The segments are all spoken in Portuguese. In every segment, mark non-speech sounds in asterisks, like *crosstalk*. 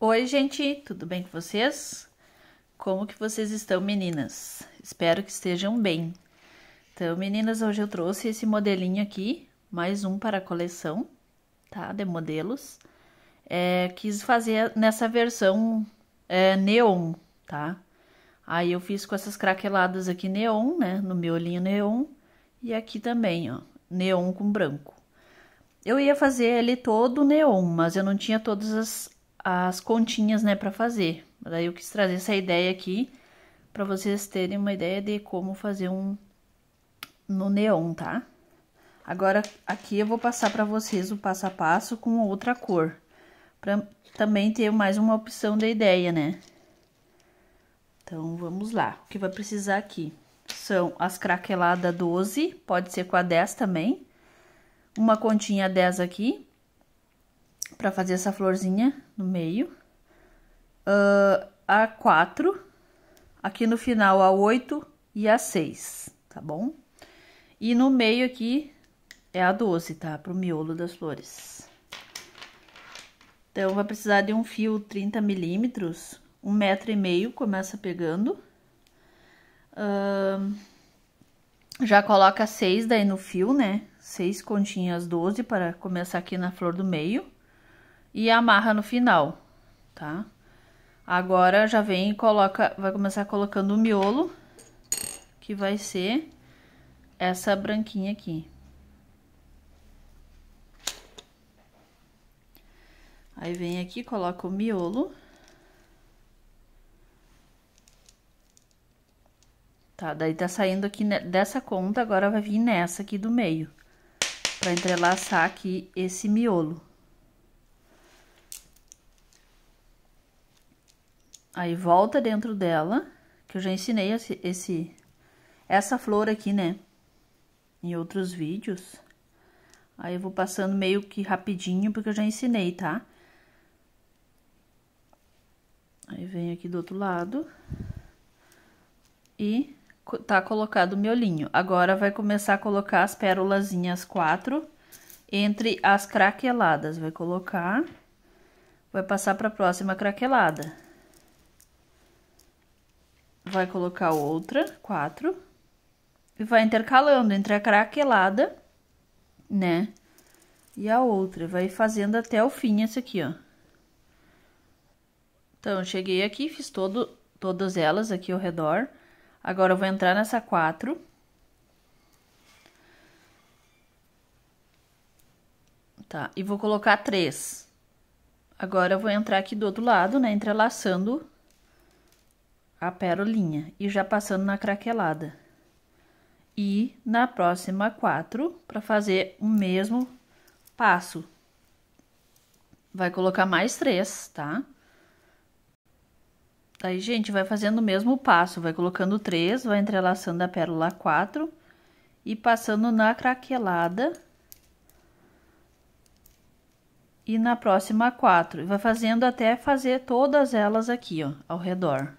Oi, gente, tudo bem com vocês? Como que vocês estão, meninas? Espero que estejam bem. Então, meninas, hoje eu trouxe esse modelinho aqui, mais um para a coleção, tá? De modelos. É, quis fazer nessa versão é, neon, tá? Aí eu fiz com essas craqueladas aqui neon, né? No meu neon. E aqui também, ó, neon com branco. Eu ia fazer ele todo neon, mas eu não tinha todas as as continhas, né, para fazer. Daí eu quis trazer essa ideia aqui para vocês terem uma ideia de como fazer um no neon, tá? Agora aqui eu vou passar para vocês o passo a passo com outra cor, para também ter mais uma opção de ideia, né? Então vamos lá. O que vai precisar aqui são as craqueladas 12, pode ser com a 10 também. Uma continha 10 aqui, para fazer essa florzinha no meio. Uh, a 4, aqui no final a 8 e a 6, tá bom? E no meio aqui é a 12, tá? Pro miolo das flores. Então, vai precisar de um fio 30 milímetros, um metro e meio, começa pegando. Uh, já coloca 6 daí no fio, né? 6 continhas 12 para começar aqui na flor do meio e amarra no final, tá? Agora já vem e coloca, vai começar colocando o miolo, que vai ser essa branquinha aqui. Aí vem aqui, coloca o miolo. Tá, daí tá saindo aqui dessa conta, agora vai vir nessa aqui do meio. Pra entrelaçar aqui esse miolo. Aí volta dentro dela, que eu já ensinei esse, esse essa flor aqui, né? Em outros vídeos. Aí eu vou passando meio que rapidinho, porque eu já ensinei, tá? Aí venho aqui do outro lado. E tá colocado o miolinho. Agora vai começar a colocar as pérolazinhas quatro entre as craqueladas. Vai colocar, vai passar para a próxima craquelada vai colocar outra, quatro, e vai intercalando entre a craquelada, né, e a outra. Vai fazendo até o fim essa aqui, ó. Então, cheguei aqui, fiz todo, todas elas aqui ao redor. Agora, eu vou entrar nessa quatro. Tá, e vou colocar três. Agora, eu vou entrar aqui do outro lado, né, entrelaçando a Pérolinha e já passando na craquelada. E na próxima quatro, para fazer o mesmo passo. Vai colocar mais três, tá? Aí, gente, vai fazendo o mesmo passo, vai colocando três, vai entrelaçando a pérola quatro e passando na craquelada e na próxima quatro. Vai fazendo até fazer todas elas aqui, ó, ao redor.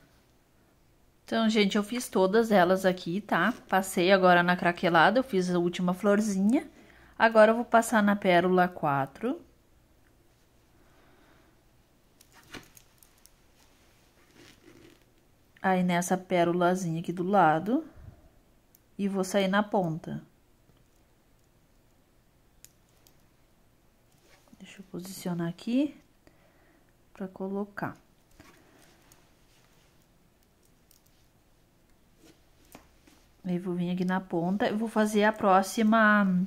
Então, gente, eu fiz todas elas aqui, tá? Passei agora na craquelada, eu fiz a última florzinha. Agora, eu vou passar na pérola 4. Aí, nessa pérolazinha aqui do lado. E vou sair na ponta. Deixa eu posicionar aqui pra colocar. Eu vou vir aqui na ponta e vou fazer a próxima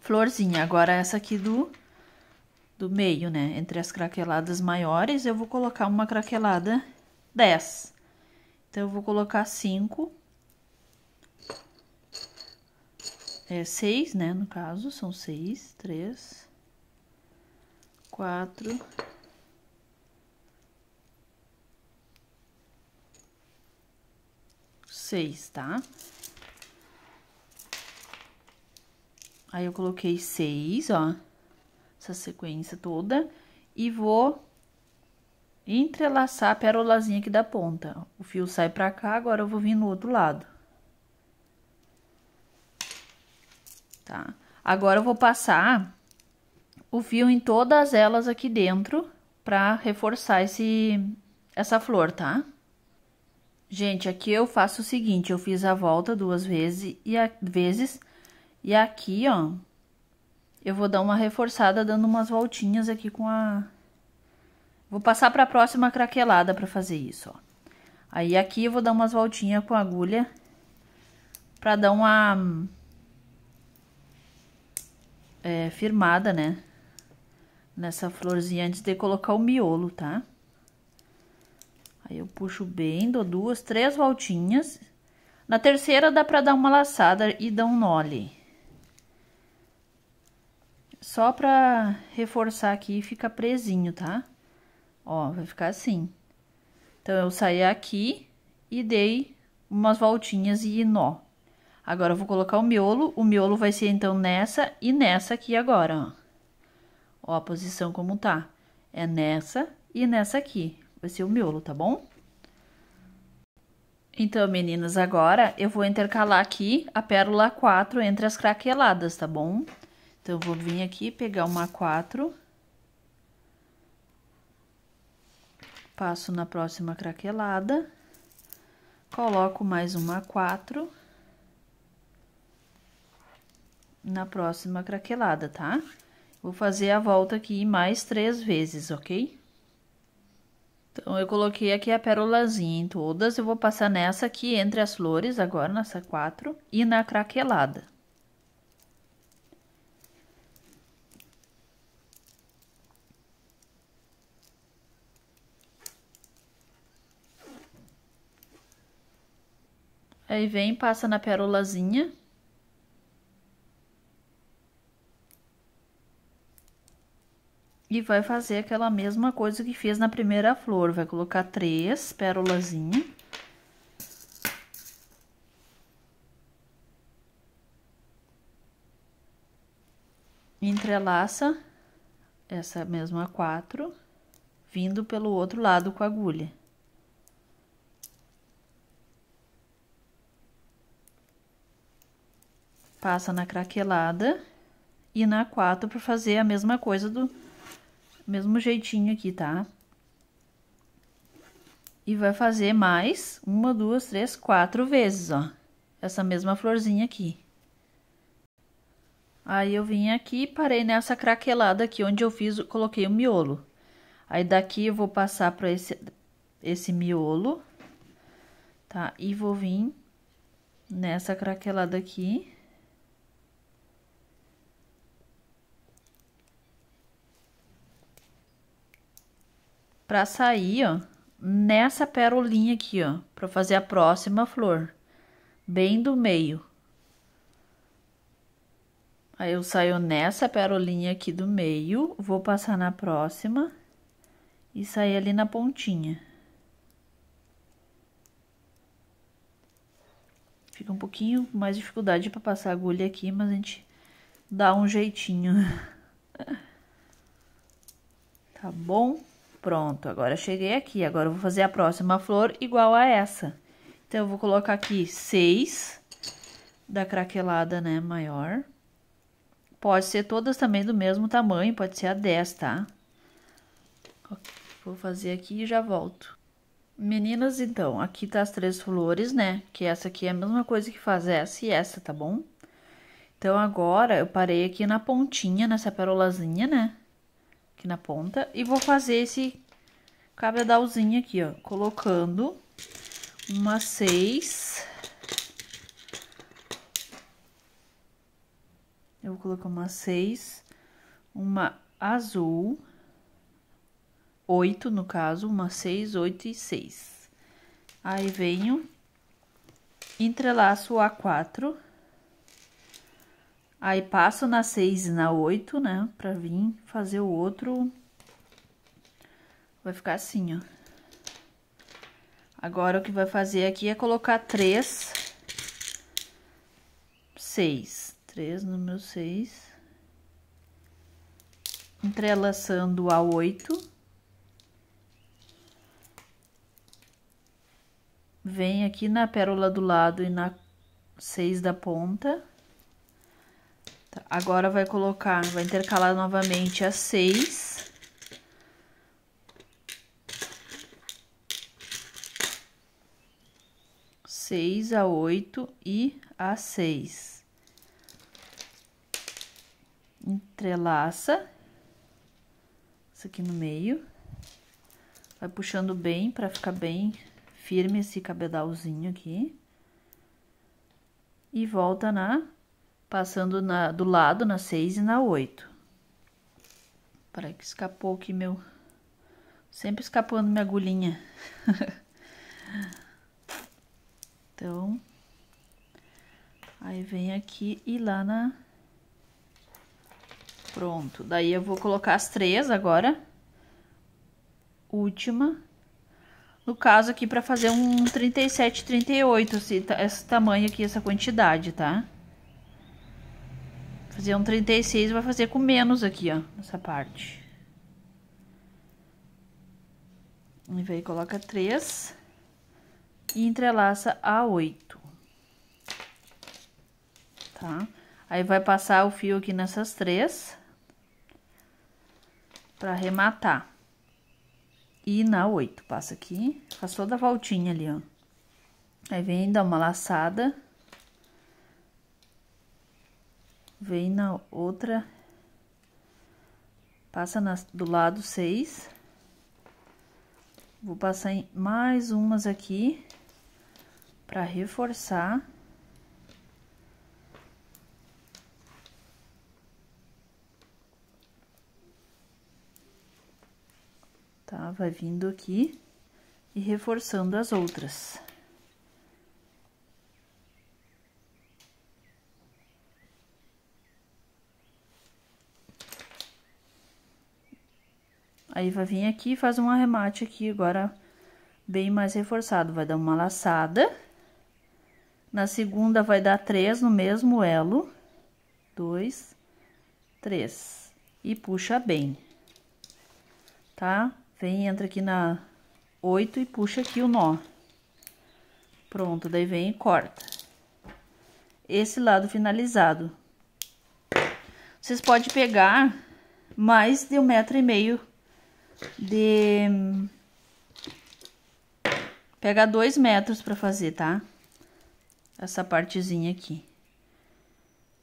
florzinha. Agora, essa aqui do, do meio, né? Entre as craqueladas maiores, eu vou colocar uma craquelada 10. Então, eu vou colocar 5. É 6, né? No caso, são 6, 3, 4, seis, tá? Aí, eu coloquei seis, ó, essa sequência toda, e vou entrelaçar a pérolazinha aqui da ponta. O fio sai pra cá, agora eu vou vir no outro lado. Tá? Agora, eu vou passar o fio em todas elas aqui dentro pra reforçar esse, essa flor, tá? Tá? Gente, aqui eu faço o seguinte, eu fiz a volta duas vezes e, a, vezes, e aqui, ó, eu vou dar uma reforçada dando umas voltinhas aqui com a... Vou passar para a próxima craquelada para fazer isso, ó. Aí aqui eu vou dar umas voltinhas com a agulha para dar uma é, firmada, né? Nessa florzinha antes de colocar o miolo, tá? Aí eu puxo bem, dou duas, três voltinhas. Na terceira dá pra dar uma laçada e dar um nó Só pra reforçar aqui, fica presinho, tá? Ó, vai ficar assim. Então, eu saí aqui e dei umas voltinhas e nó. Agora, eu vou colocar o miolo. O miolo vai ser, então, nessa e nessa aqui agora, ó. Ó a posição como tá. É nessa e nessa aqui vai ser o miolo, tá bom? Então, meninas, agora eu vou intercalar aqui a pérola 4 entre as craqueladas, tá bom? Então, eu vou vir aqui pegar uma 4. Passo na próxima craquelada. Coloco mais uma 4. Na próxima craquelada, tá? Vou fazer a volta aqui mais três vezes, ok? Então, eu coloquei aqui a perolazinha em todas. Eu vou passar nessa aqui, entre as flores, agora, nessa quatro, e na craquelada. Aí vem, passa na perolazinha. E vai fazer aquela mesma coisa que fiz na primeira flor. Vai colocar três pérolazinhas. Entrelaça essa mesma quatro, vindo pelo outro lado com a agulha. Passa na craquelada e na quatro para fazer a mesma coisa do mesmo jeitinho aqui, tá? E vai fazer mais uma, duas, três, quatro vezes, ó. Essa mesma florzinha aqui. Aí, eu vim aqui parei nessa craquelada aqui, onde eu fiz, coloquei o miolo. Aí, daqui eu vou passar para esse, esse miolo, tá? E vou vir nessa craquelada aqui. para sair, ó, nessa perolinha aqui, ó, para fazer a próxima flor, bem do meio. Aí eu saio nessa perolinha aqui do meio, vou passar na próxima e sair ali na pontinha. Fica um pouquinho mais dificuldade para passar a agulha aqui, mas a gente dá um jeitinho. *laughs* tá bom? Pronto, agora cheguei aqui. Agora eu vou fazer a próxima flor igual a essa. Então, eu vou colocar aqui seis da craquelada, né, maior. Pode ser todas também do mesmo tamanho, pode ser a 10, tá? Vou fazer aqui e já volto. Meninas, então, aqui tá as três flores, né? Que essa aqui é a mesma coisa que faz essa e essa, tá bom? Então, agora, eu parei aqui na pontinha, nessa perolazinha, né? aqui na ponta. E vou fazer esse cabedalzinho aqui, ó, colocando uma seis. Eu vou colocar uma seis, uma azul, oito no caso, uma seis, oito e seis. Aí venho, entrelaço a quatro Aí passo na 6 e na 8, né? Pra vir fazer o outro. Vai ficar assim, ó. Agora, o que vai fazer aqui é colocar 3, 6. 3, número 6. Entrelaçando a 8. Vem aqui na pérola do lado e na 6 da ponta. Tá, agora vai colocar, vai intercalar novamente a seis. Seis a oito e a seis. Entrelaça. Isso aqui no meio. Vai puxando bem para ficar bem firme esse cabedalzinho aqui. E volta na passando na, do lado na 6 e na 8. Para que escapou aqui meu... Sempre escapando minha agulhinha. *laughs* então, aí vem aqui e lá na... Pronto, daí eu vou colocar as três agora. Última. No caso aqui, para fazer um 37, 38, esse, esse tamanho aqui, essa quantidade, tá? Tá? fazer um 36, vai fazer com menos aqui, ó, nessa parte. E aí coloca 3 e entrelaça a 8. Tá? Aí vai passar o fio aqui nessas três para arrematar. E na 8, passa aqui, faz toda a voltinha ali, ó. Aí vem, dá uma laçada vem na outra, passa do lado seis. Vou passar em mais umas aqui para reforçar. Tá? Vai vindo aqui e reforçando as outras. Aí, vai vir aqui e faz um arremate aqui agora bem mais reforçado. Vai dar uma laçada. Na segunda, vai dar três no mesmo elo. Dois, três. E puxa bem. Tá? Vem, entra aqui na oito e puxa aqui o nó. Pronto, daí vem e corta. Esse lado finalizado. Vocês podem pegar mais de um metro e meio de... Hum, pegar dois metros pra fazer, tá? Essa partezinha aqui.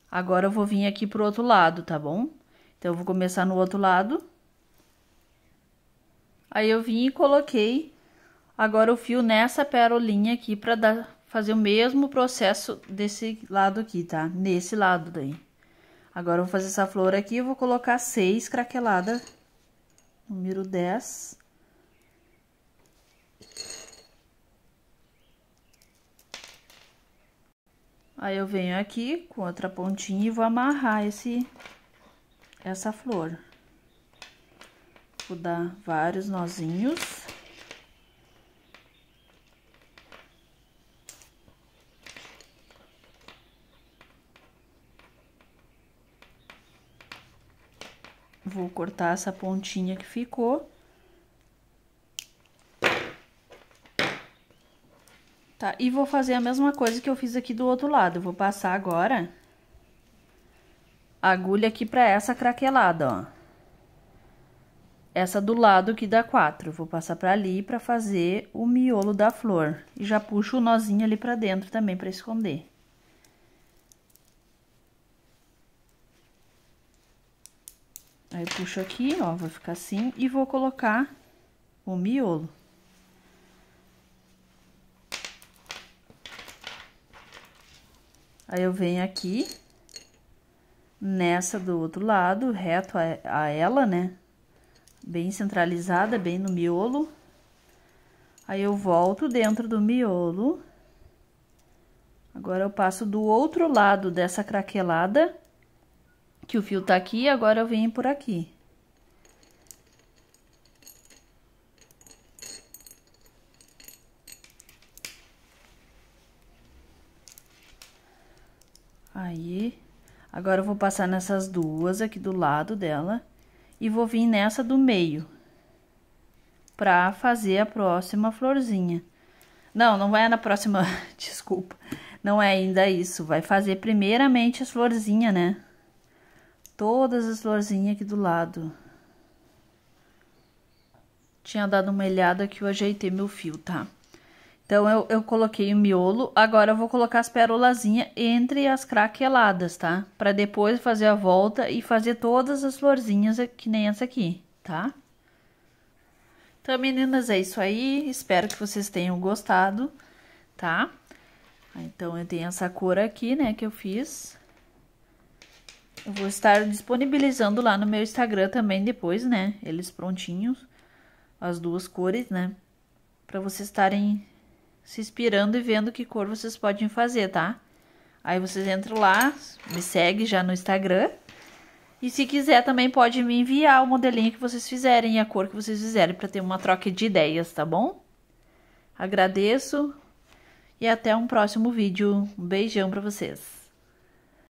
Agora eu vou vir aqui pro outro lado, tá bom? Então, eu vou começar no outro lado. Aí, eu vim e coloquei agora o fio nessa perolinha aqui pra dar, fazer o mesmo processo desse lado aqui, tá? Nesse lado daí. Agora, eu vou fazer essa flor aqui e vou colocar seis craqueladas número dez. Aí eu venho aqui com outra pontinha e vou amarrar esse essa flor. Vou dar vários nozinhos. Vou cortar essa pontinha que ficou. Tá, e vou fazer a mesma coisa que eu fiz aqui do outro lado. Vou passar agora a agulha aqui pra essa craquelada, ó. Essa do lado que dá quatro. Vou passar pra ali pra fazer o miolo da flor. E já puxo o nozinho ali pra dentro também pra esconder. Aí, puxo aqui, ó, vai ficar assim, e vou colocar o miolo. Aí, eu venho aqui, nessa do outro lado, reto a, a ela, né? Bem centralizada, bem no miolo. Aí, eu volto dentro do miolo. Agora, eu passo do outro lado dessa craquelada que o fio tá aqui, agora eu venho por aqui. Aí, agora eu vou passar nessas duas aqui do lado dela e vou vir nessa do meio pra fazer a próxima florzinha. Não, não vai é na próxima, *laughs* desculpa. Não é ainda isso, vai fazer primeiramente as florzinhas, né? todas as florzinhas aqui do lado. Tinha dado uma olhada que eu ajeitei meu fio, tá? Então, eu, eu coloquei o miolo, agora eu vou colocar as perolazinhas entre as craqueladas, tá? Pra depois fazer a volta e fazer todas as florzinhas, que nem essa aqui, tá? Então, meninas, é isso aí. Espero que vocês tenham gostado, tá? Então, eu tenho essa cor aqui, né, que eu fiz. Eu vou estar disponibilizando lá no meu Instagram também depois, né? Eles prontinhos, as duas cores, né? Para vocês estarem se inspirando e vendo que cor vocês podem fazer, tá? Aí vocês entram lá, me segue já no Instagram. E se quiser também pode me enviar o modelinho que vocês fizerem e a cor que vocês fizerem para ter uma troca de ideias, tá bom? Agradeço e até um próximo vídeo. Um beijão para vocês.